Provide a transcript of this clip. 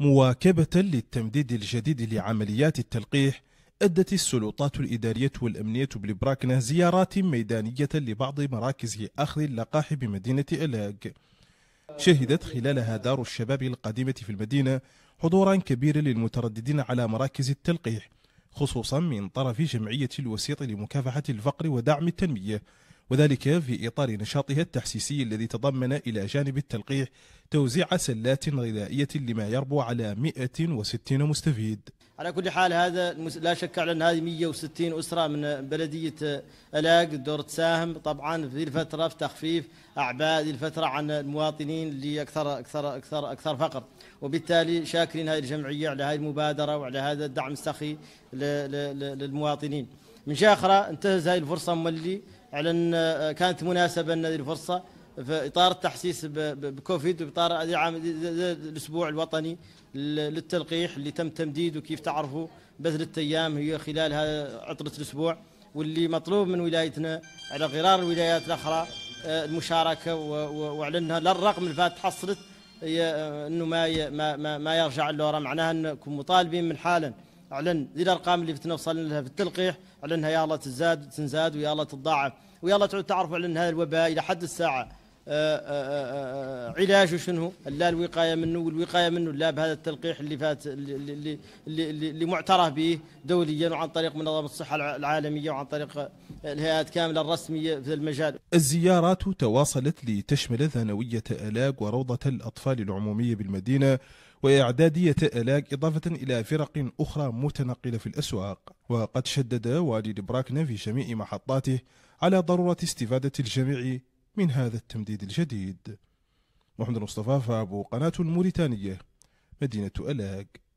مواكبة للتمديد الجديد لعمليات التلقيح أدت السلطات الإدارية والأمنية بالبراكنة زيارات ميدانية لبعض مراكز أخذ اللقاح بمدينة إلاك شهدت خلالها دار الشباب القديمة في المدينة حضورا كبيرا للمترددين على مراكز التلقيح خصوصا من طرف جمعية الوسيط لمكافحة الفقر ودعم التنمية وذلك في إطار نشاطها التحسيسي الذي تضمن إلى جانب التلقيح توزيع سلات غذائية لما يربو على 160 مستفيد على كل حال هذا لا شك على أن هذه 160 أسرة من بلدية ألاق دور تساهم طبعا في الفترة في تخفيف أعباء ذي الفترة عن المواطنين اللي أكثر أكثر أكثر أكثر فقر وبالتالي شاكرين هذه الجمعية على هذه المبادرة وعلى هذا الدعم السخي للمواطنين من أخرى انتهز هذه الفرصة مولي على أن آه، كانت مناسبة أن هذه الفرصة في إطار التحسيس بكوفيد وإطار الأسبوع الوطني للتلقيح اللي تم تمديده كيف تعرفوا بذل أيام هي خلال عطلة الأسبوع واللي مطلوب من ولايتنا على غرار الولايات الأخرى آه، المشاركة وعلى أنها اللي فات حصلت آه، أنه ما ما ما يرجع اللورا معناها أنكم مطالبين من حالا اعلن ذي الارقام اللي بتنوصل لها في التلقيح اعلنها يا الله تزداد تنزاد ويا الله تتضاعف ويا الله تعود تعرفوا اعلن هذا الوباء الى حد الساعه علاجه شنو لا الوقايه منه والوقايه منه لا بهذا التلقيح اللي فات اللي اللي, اللي اللي معترف به دوليا وعن طريق منظمه الصحه العالميه وعن طريق الهيئات كامله الرسميه في المجال. الزيارات تواصلت لتشمل ثانويه الاق وروضه الاطفال العموميه بالمدينه وإعدادية ألاك إضافة إلى فرق أخرى متنقلة في الأسواق وقد شدد والد براكنا في جميع محطاته على ضرورة استفادة الجميع من هذا التمديد الجديد محمد المصطفى فابو قناة موريتانية مدينة ألاق